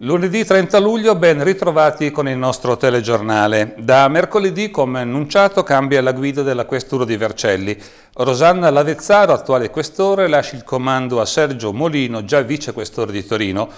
Lunedì 30 luglio ben ritrovati con il nostro telegiornale. Da mercoledì, come annunciato, cambia la guida della questura di Vercelli. Rosanna Lavezzaro, attuale questore, lascia il comando a Sergio Molino, già vicequestore di Torino.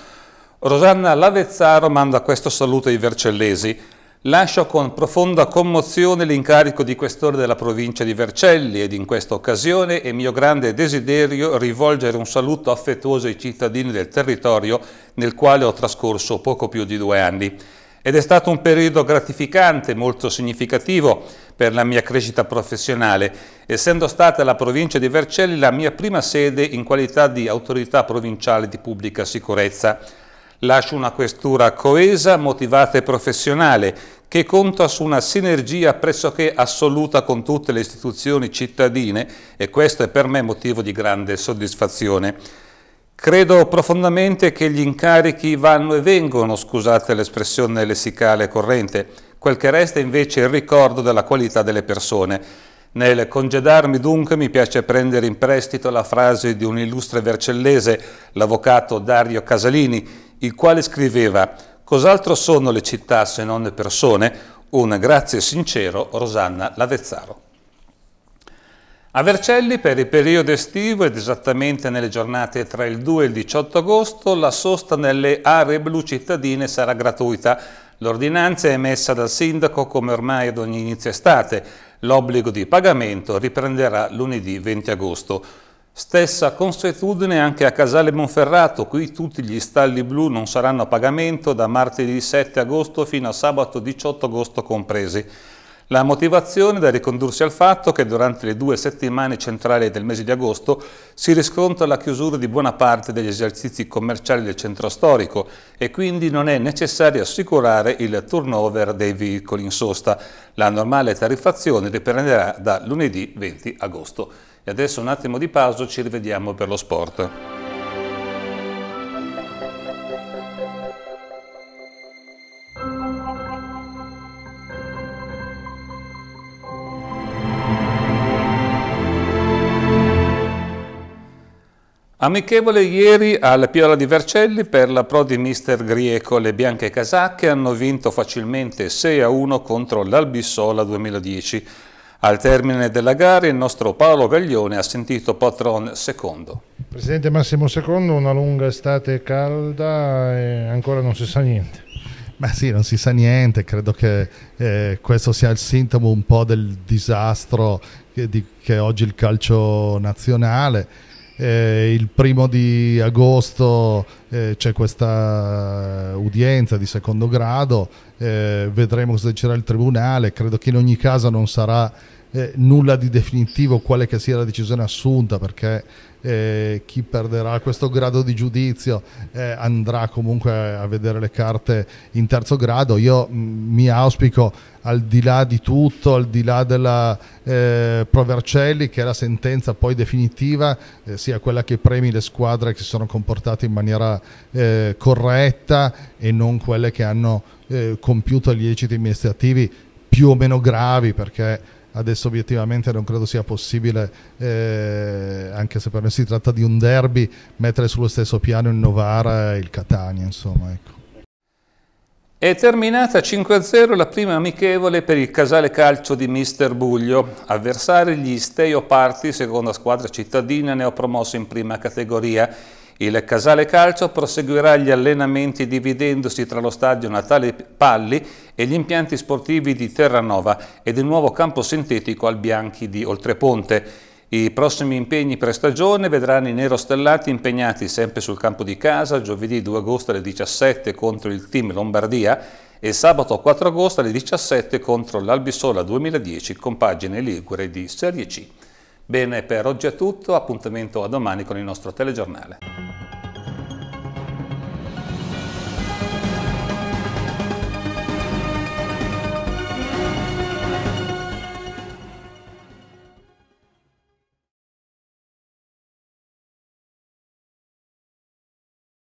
Rosanna Lavezzaro manda questo saluto ai vercellesi. Lascio con profonda commozione l'incarico di questore della provincia di Vercelli ed in questa occasione è mio grande desiderio rivolgere un saluto affettuoso ai cittadini del territorio nel quale ho trascorso poco più di due anni. Ed è stato un periodo gratificante, molto significativo per la mia crescita professionale, essendo stata la provincia di Vercelli la mia prima sede in qualità di autorità provinciale di pubblica sicurezza. Lascio una questura coesa, motivata e professionale, che conta su una sinergia pressoché assoluta con tutte le istituzioni cittadine e questo è per me motivo di grande soddisfazione. Credo profondamente che gli incarichi vanno e vengono, scusate l'espressione lessicale corrente, quel che resta invece è il ricordo della qualità delle persone. Nel congedarmi dunque mi piace prendere in prestito la frase di un illustre vercellese, l'avvocato Dario Casalini, il quale scriveva Cos'altro sono le città se non le persone? Un grazie sincero Rosanna Lavezzaro. A Vercelli per il periodo estivo ed esattamente nelle giornate tra il 2 e il 18 agosto la sosta nelle aree blu cittadine sarà gratuita. L'ordinanza è emessa dal sindaco come ormai ad ogni inizio estate. L'obbligo di pagamento riprenderà lunedì 20 agosto. Stessa consuetudine anche a Casale Monferrato, qui tutti gli stalli blu non saranno a pagamento da martedì 7 agosto fino a sabato 18 agosto compresi. La motivazione è da ricondursi al fatto che durante le due settimane centrali del mese di agosto si riscontra la chiusura di buona parte degli esercizi commerciali del centro storico e quindi non è necessario assicurare il turnover dei veicoli in sosta. La normale tariffazione riprenderà da lunedì 20 agosto. E adesso un attimo di pausa, ci rivediamo per lo sport. Amichevole ieri al Piola di Vercelli per la Pro di Mister Grieco. Le bianche casacche hanno vinto facilmente 6-1 a contro l'Albissola 2010. Al termine della gara il nostro Paolo Gaglione ha sentito Patron secondo. Presidente Massimo Secondo, una lunga estate calda e ancora non si sa niente. Ma sì, non si sa niente, credo che eh, questo sia il sintomo un po' del disastro che, di, che oggi il calcio nazionale. Eh, il primo di agosto eh, c'è questa udienza di secondo grado, eh, vedremo cosa dirà il Tribunale, credo che in ogni caso non sarà eh, nulla di definitivo quale che sia la decisione assunta perché eh, chi perderà questo grado di giudizio eh, andrà comunque a vedere le carte in terzo grado io mm, mi auspico al di là di tutto al di là della eh, Provercelli che la sentenza poi definitiva eh, sia quella che premi le squadre che si sono comportate in maniera eh, corretta e non quelle che hanno eh, compiuto gli illeciti amministrativi più o meno gravi perché adesso obiettivamente non credo sia possibile, eh, anche se per me si tratta di un derby, mettere sullo stesso piano il Novara e il Catania. Insomma, ecco. È terminata 5-0 la prima amichevole per il Casale Calcio di Mister Buglio. Avversari gli Steio Parti, seconda squadra cittadina, ne ho promosso in prima categoria. Il Casale Calcio proseguirà gli allenamenti dividendosi tra lo stadio Natale Palli e gli impianti sportivi di Terranova ed il nuovo campo sintetico al Bianchi di Oltreponte. I prossimi impegni pre-stagione vedranno i nerostellati impegnati sempre sul campo di casa giovedì 2 agosto alle 17 contro il team Lombardia e sabato 4 agosto alle 17 contro l'Albisola 2010 compagine ligure di Serie C. Bene, per oggi è tutto, appuntamento a domani con il nostro telegiornale.